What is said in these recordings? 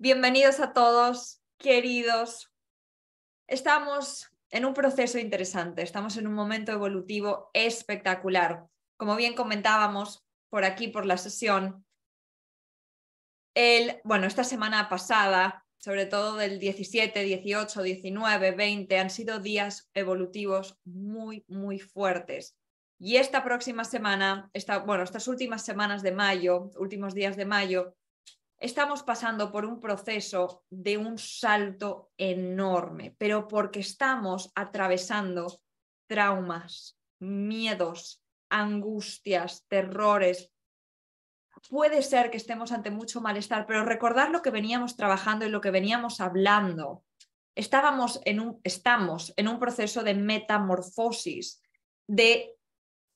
Bienvenidos a todos, queridos. Estamos en un proceso interesante, estamos en un momento evolutivo espectacular. Como bien comentábamos por aquí, por la sesión, el, bueno, esta semana pasada, sobre todo del 17, 18, 19, 20, han sido días evolutivos muy, muy fuertes. Y esta próxima semana, bueno, estas últimas semanas de mayo, últimos días de mayo, estamos pasando por un proceso de un salto enorme, pero porque estamos atravesando traumas, miedos, angustias, terrores. Puede ser que estemos ante mucho malestar, pero recordar lo que veníamos trabajando y lo que veníamos hablando. Estábamos en un, estamos en un proceso de metamorfosis, de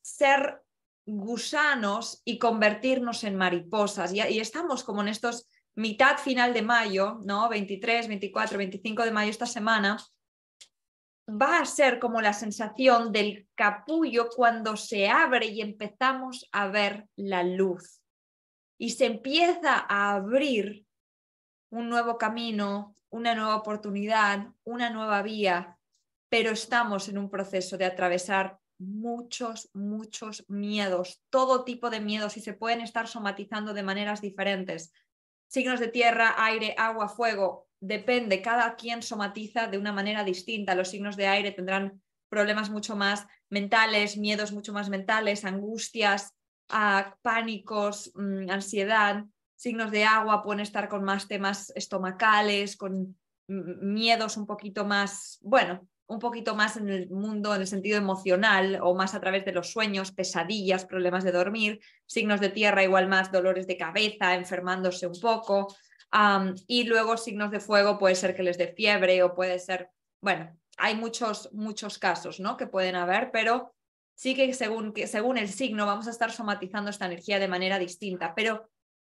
ser gusanos y convertirnos en mariposas. Y, estamos como en estos mitad final de mayo, ¿no? 23, 24, 25 de mayo esta semana, va a ser como la sensación del capullo cuando se abre y empezamos a ver la luz. Y se empieza a abrir un nuevo camino, una nueva oportunidad, una nueva vía, pero estamos en un proceso de atravesar muchos, muchos miedos, todo tipo de miedos y se pueden estar somatizando de maneras diferentes. Signos de tierra, aire, agua, fuego, depende, cada quien somatiza de una manera distinta. Los signos de aire tendrán problemas mucho más mentales, miedos mucho más mentales, angustias, ah, pánicos, mm, ansiedad. Signos de agua pueden estar con más temas estomacales, con miedos un poquito más, bueno, un poquito más en el mundo, en el sentido emocional, o más a través de los sueños, pesadillas, problemas de dormir, signos de tierra igual más dolores de cabeza, enfermándose un poco, y luego signos de fuego puede ser que les dé fiebre o puede ser, bueno, hay muchos, muchos casos ¿no? que pueden haber, pero sí que según, que según el signo vamos a estar somatizando esta energía de manera distinta, pero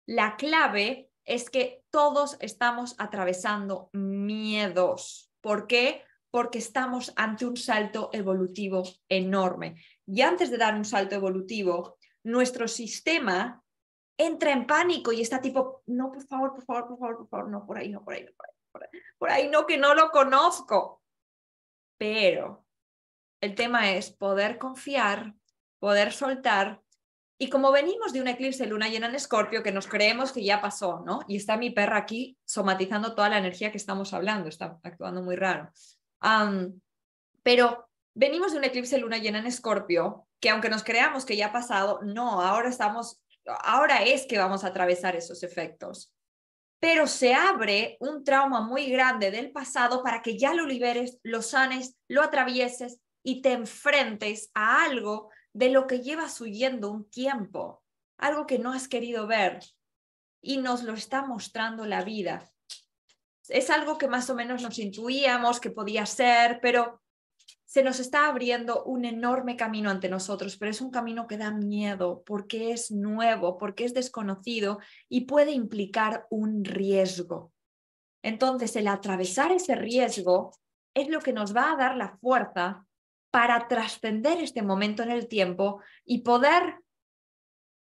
la clave es que todos estamos atravesando miedos. ¿Por qué? porque estamos ante un salto evolutivo enorme. Y antes de dar un salto evolutivo, nuestro sistema entra en pánico y está tipo, no, por favor, por favor, por favor, por favor, no, por ahí, no, por ahí, no, por ahí, por ahí, no, que no lo conozco. Pero el tema es poder confiar, poder soltar. Y como venimos de un eclipse de luna llena en escorpio, que nos creemos que ya pasó, ¿no? Y está mi perra aquí somatizando toda la energía que estamos hablando, está actuando muy raro pero venimos de un eclipse luna llena en Escorpio, que aunque nos creamos que ya ha pasado, no, ahora estamos, ahora es que vamos a atravesar esos efectos. Pero se abre un trauma muy grande del pasado para que ya lo liberes, lo sanes, lo atravieses y te enfrentes a algo de lo que llevas huyendo un tiempo, algo que no has querido ver y nos lo está mostrando la vida es algo que más o menos nos intuíamos que podía ser, pero se nos está abriendo un enorme camino ante nosotros, pero es un camino que da miedo porque es nuevo, porque es desconocido y puede implicar un riesgo. Entonces, el atravesar ese riesgo es lo que nos va a dar la fuerza para trascender este momento en el tiempo y poder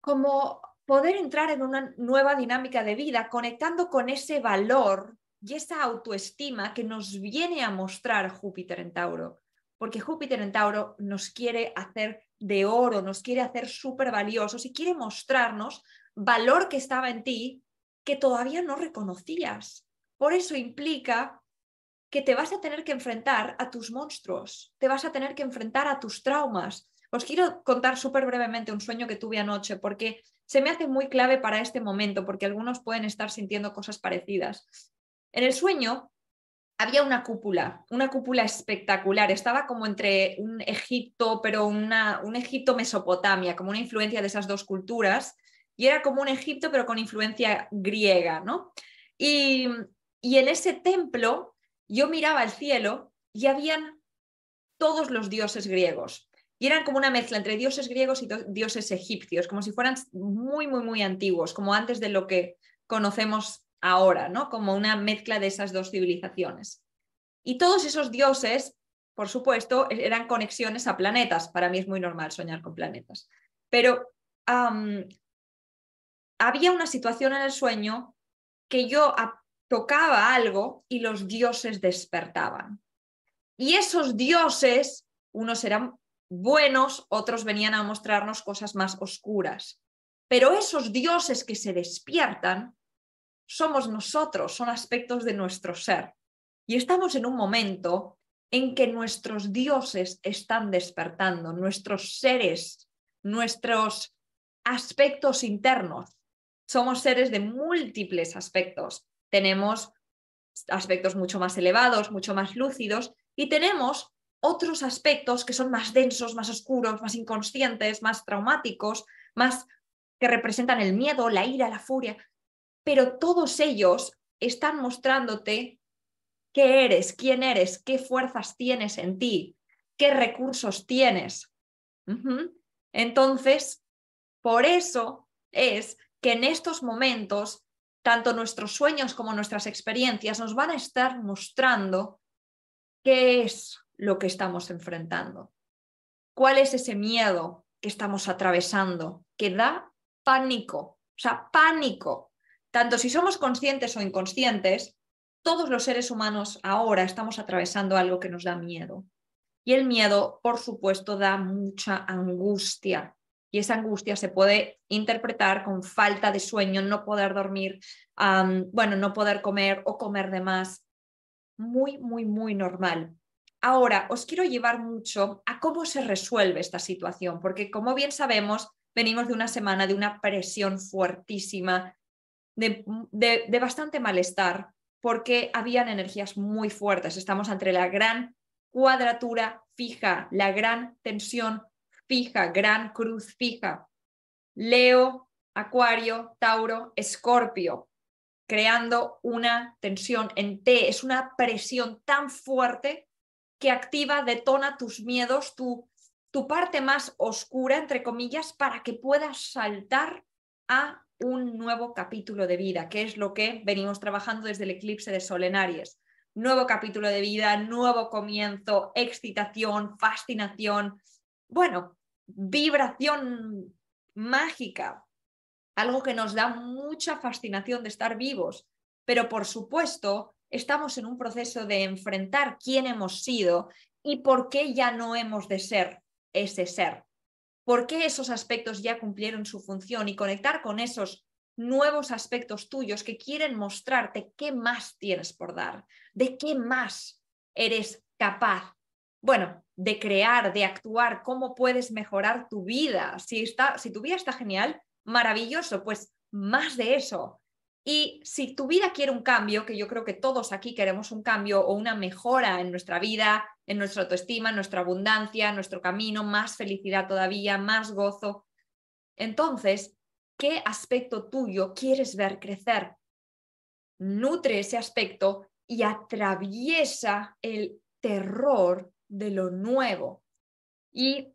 como poder entrar en una nueva dinámica de vida conectando con ese valor y esa autoestima que nos viene a mostrar Júpiter en Tauro, porque Júpiter en Tauro nos quiere hacer de oro, nos quiere hacer súper valiosos y quiere mostrarnos valor que estaba en ti que todavía no reconocías. Por eso implica que te vas a tener que enfrentar a tus monstruos, te vas a tener que enfrentar a tus traumas. Os quiero contar súper brevemente un sueño que tuve anoche porque se me hace muy clave para este momento, porque algunos pueden estar sintiendo cosas parecidas. En el sueño había una cúpula, una cúpula espectacular. Estaba como entre un Egipto, pero una, un Egipto Mesopotamia, como una influencia de esas dos culturas. Y era como un Egipto, pero con influencia griega, ¿no? Y, y en ese templo yo miraba el cielo y habían todos los dioses griegos. Y eran como una mezcla entre dioses griegos y dioses egipcios, como si fueran muy, muy, muy antiguos, como antes de lo que conocemos ahora, ¿no? Como una mezcla de esas dos civilizaciones. Y todos esos dioses, por supuesto, e-, eran conexiones a planetas. Para mí es muy normal soñar con planetas. Pero había una situación en el sueño que yo tocaba algo y los dioses despertaban. Y esos dioses, unos eran buenos, otros venían a mostrarnos cosas más oscuras. Pero esos dioses que se despiertan somos nosotros, son aspectos de nuestro ser. Y estamos en un momento en que nuestros dioses están despertando, nuestros seres, nuestros aspectos internos. Somos seres de múltiples aspectos. Tenemos aspectos mucho más elevados, mucho más lúcidos y tenemos otros aspectos que son más densos, más oscuros, más inconscientes, más traumáticos, más que representan el miedo, la ira, la furia pero todos ellos están mostrándote qué eres, quién eres, qué fuerzas tienes en ti, qué recursos tienes. Entonces, por eso es que en estos momentos, tanto nuestros sueños como nuestras experiencias nos van a estar mostrando qué es lo que estamos enfrentando, cuál es ese miedo que estamos atravesando, que da pánico, o sea, pánico, tanto si somos conscientes o inconscientes, todos los seres humanos ahora estamos atravesando algo que nos da miedo. Y el miedo, por supuesto, da mucha angustia. Y esa angustia se puede interpretar con falta de sueño, no poder dormir, bueno, no poder comer o comer de más. Muy, muy, muy normal. Ahora, os quiero llevar mucho a cómo se resuelve esta situación, porque como bien sabemos, venimos de una semana de una presión fuertísima de, bastante malestar porque habían energías muy fuertes. Estamos entre la gran cuadratura fija, la gran tensión fija, gran cruz fija. Leo, Acuario, Tauro, Escorpio, creando una tensión en T. Es una presión tan fuerte que activa, detona tus miedos, tu, tu parte más oscura, entre comillas, para que puedas saltar a un nuevo capítulo de vida, que es lo que venimos trabajando desde el eclipse de Sol Aries. Nuevo capítulo de vida, nuevo comienzo, excitación, fascinación, bueno, vibración mágica, algo que nos da mucha fascinación de estar vivos, pero por supuesto estamos en un proceso de enfrentar quién hemos sido y por qué ya no hemos de ser ese ser por qué esos aspectos ya cumplieron su función y conectar con esos nuevos aspectos tuyos que quieren mostrarte qué más tienes por dar, de qué más eres capaz, bueno, de crear, de actuar, cómo puedes mejorar tu vida. Si, está, si tu vida está genial, maravilloso, pues más de eso. Y si tu vida quiere un cambio, que yo creo que todos aquí queremos un cambio o una mejora en nuestra vida, en nuestra autoestima, en nuestra abundancia, en nuestro camino, más felicidad todavía, más gozo. Entonces, ¿qué aspecto tuyo quieres ver crecer? Nutre ese aspecto y atraviesa el terror de lo nuevo. Y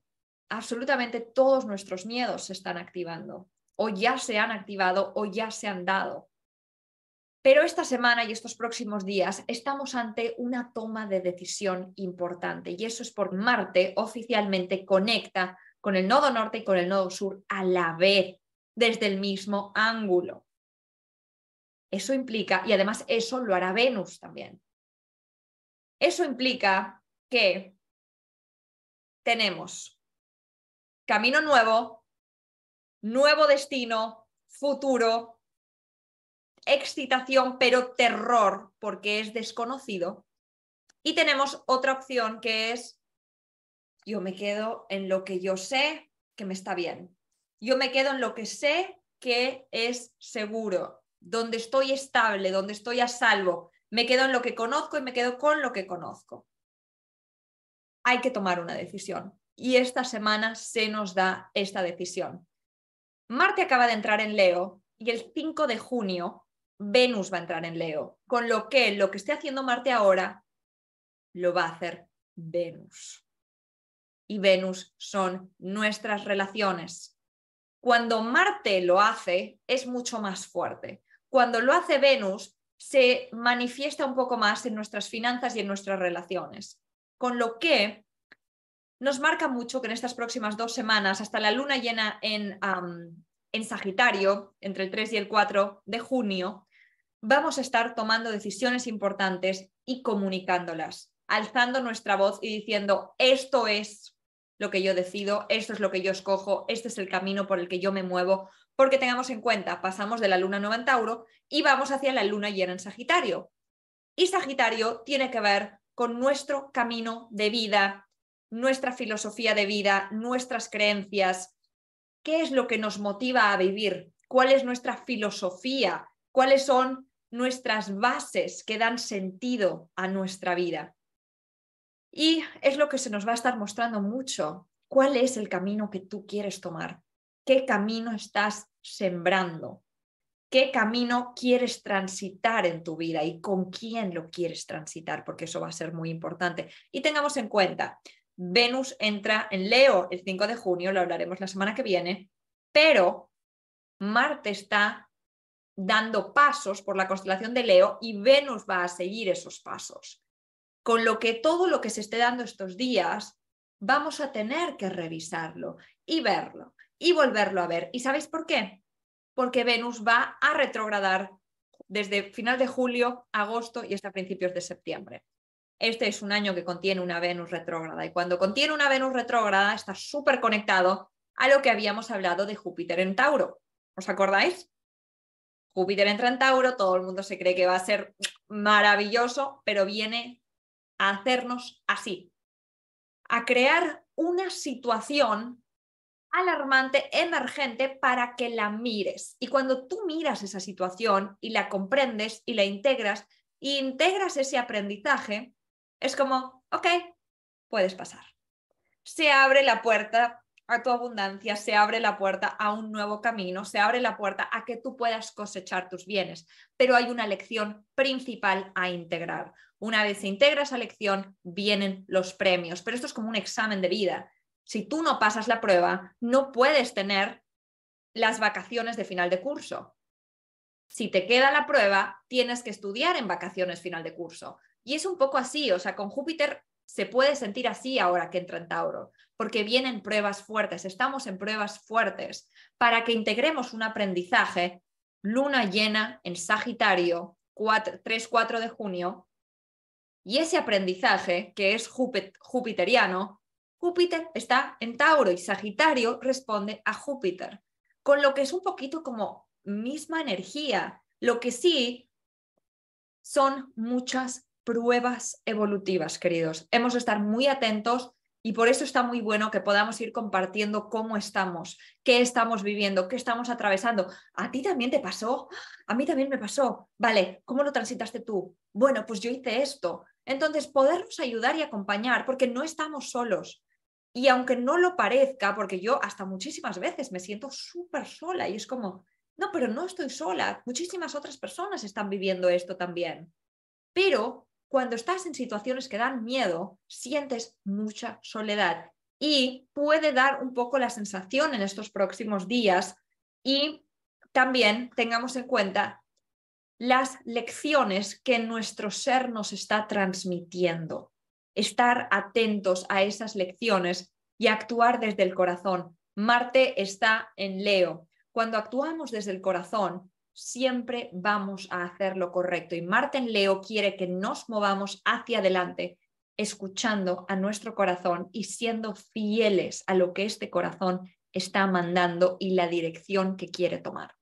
absolutamente todos nuestros miedos se están activando, o ya se han activado o ya se han dado. Pero esta semana y estos próximos días estamos ante una toma de decisión importante y eso es por Marte oficialmente conecta con el nodo norte y con el nodo sur a la vez, desde el mismo ángulo. Eso implica, y además eso lo hará Venus también. Eso implica que tenemos camino nuevo, nuevo destino, futuro, excitación, pero terror porque es desconocido. Y tenemos otra opción que es, yo me quedo en lo que yo sé que me está bien. Yo me quedo en lo que sé que es seguro, donde estoy estable, donde estoy a salvo. Me quedo en lo que conozco y me quedo con lo que conozco. Hay que tomar una decisión. Y esta semana se nos da esta decisión. Marte acaba de entrar en Leo y el 5 de junio Venus va a entrar en Leo, con lo que lo que esté haciendo Marte ahora lo va a hacer Venus. Y Venus son nuestras relaciones. Cuando Marte lo hace, es mucho más fuerte. Cuando lo hace Venus, se manifiesta un poco más en nuestras finanzas y en nuestras relaciones. Con lo que nos marca mucho que en estas próximas dos semanas, hasta la luna llena en, en Sagitario, entre el 3 y el 4 de junio, vamos a estar tomando decisiones importantes y comunicándolas, alzando nuestra voz y diciendo, esto es lo que yo decido, esto es lo que yo escojo, este es el camino por el que yo me muevo, porque tengamos en cuenta, pasamos de la luna nueva en Tauro y vamos hacia la luna llena en Sagitario. Y Sagitario tiene que ver con nuestro camino de vida, nuestra filosofía de vida, nuestras creencias, qué es lo que nos motiva a vivir, cuál es nuestra filosofía, cuáles son nuestras bases que dan sentido a nuestra vida. Y es lo que se nos va a estar mostrando mucho. ¿Cuál es el camino que tú quieres tomar? ¿Qué camino estás sembrando? ¿Qué camino quieres transitar en tu vida y con quién lo quieres transitar? Porque eso va a ser muy importante. Y tengamos en cuenta, Venus entra en Leo el 5 de junio, lo hablaremos la semana que viene, pero Marte está dando pasos por la constelación de Leo y Venus va a seguir esos pasos. Con lo que todo lo que se esté dando estos días, vamos a tener que revisarlo y verlo y volverlo a ver. ¿Y sabéis por qué? Porque Venus va a retrogradar desde final de julio, agosto y hasta principios de septiembre. Este es un año que contiene una Venus retrógrada y cuando contiene una Venus retrógrada está súper conectado a lo que habíamos hablado de Júpiter en Tauro. ¿Os acordáis? Júpiter entra en Tauro, todo el mundo se cree que va a ser maravilloso, pero viene a hacernos así, a crear una situación alarmante, emergente, para que la mires. Y cuando tú miras esa situación y la comprendes y la integras, e integras ese aprendizaje, es como, ok, puedes pasar. Se abre la puerta a tu abundancia, se abre la puerta a un nuevo camino, se abre la puerta a que tú puedas cosechar tus bienes. Pero hay una lección principal a integrar. Una vez se integra esa lección, vienen los premios. Pero esto es como un examen de vida. Si tú no pasas la prueba, no puedes tener las vacaciones de final de curso. Si te queda la prueba, tienes que estudiar en vacaciones final de curso. Y es un poco así, o sea, con Júpiter se puede sentir así ahora que entra en Tauro, porque vienen pruebas fuertes, estamos en pruebas fuertes, para que integremos un aprendizaje, luna llena en Sagitario, 3-4 de junio, y ese aprendizaje, que es jupiteriano, Júpiter está en Tauro y Sagitario responde a Júpiter, con lo que es un poquito como misma energía, lo que sí son muchas pruebas evolutivas, queridos. Hemos de estar muy atentos y por eso está muy bueno que podamos ir compartiendo cómo estamos, qué estamos viviendo, qué estamos atravesando. ¿A ti también te pasó? A mí también me pasó. Vale, ¿cómo lo transitaste tú? Bueno, pues yo hice esto. Entonces, podernos ayudar y acompañar, porque no estamos solos. Y aunque no lo parezca, porque yo hasta muchísimas veces me siento súper sola y es como, no, pero no estoy sola, muchísimas otras personas están viviendo esto también. Pero cuando estás en situaciones que dan miedo, sientes mucha soledad y puede dar un poco la sensación en estos próximos días y también tengamos en cuenta las lecciones que nuestro ser nos está transmitiendo. Estar atentos a esas lecciones y actuar desde el corazón. Marte está en Leo. Cuando actuamos desde el corazón, siempre vamos a hacer lo correcto. Y Marten Leo quiere que nos movamos hacia adelante, escuchando a nuestro corazón y siendo fieles a lo que este corazón está mandando y la dirección que quiere tomar.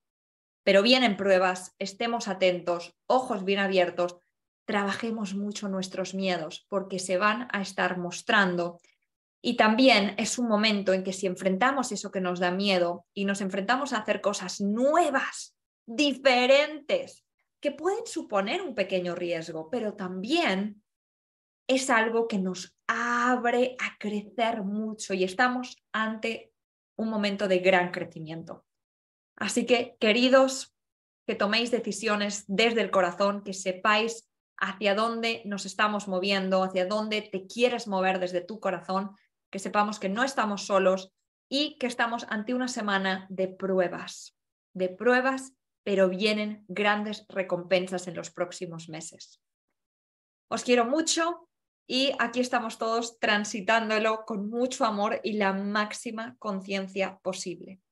Pero vienen pruebas, estemos atentos, ojos bien abiertos, trabajemos mucho nuestros miedos porque se van a estar mostrando. Y también es un momento en que si enfrentamos eso que nos da miedo y nos enfrentamos a hacer cosas nuevas diferentes que pueden suponer un pequeño riesgo, pero también es algo que nos abre a crecer mucho y estamos ante un momento de gran crecimiento. Así que, queridos, que toméis decisiones desde el corazón, que sepáis hacia dónde nos estamos moviendo, hacia dónde te quieres mover desde tu corazón, que sepamos que no estamos solos y que estamos ante una semana de pruebas, de pruebas pero vienen grandes recompensas en los próximos meses. Os quiero mucho y aquí estamos todos transitándolo con mucho amor y la máxima conciencia posible.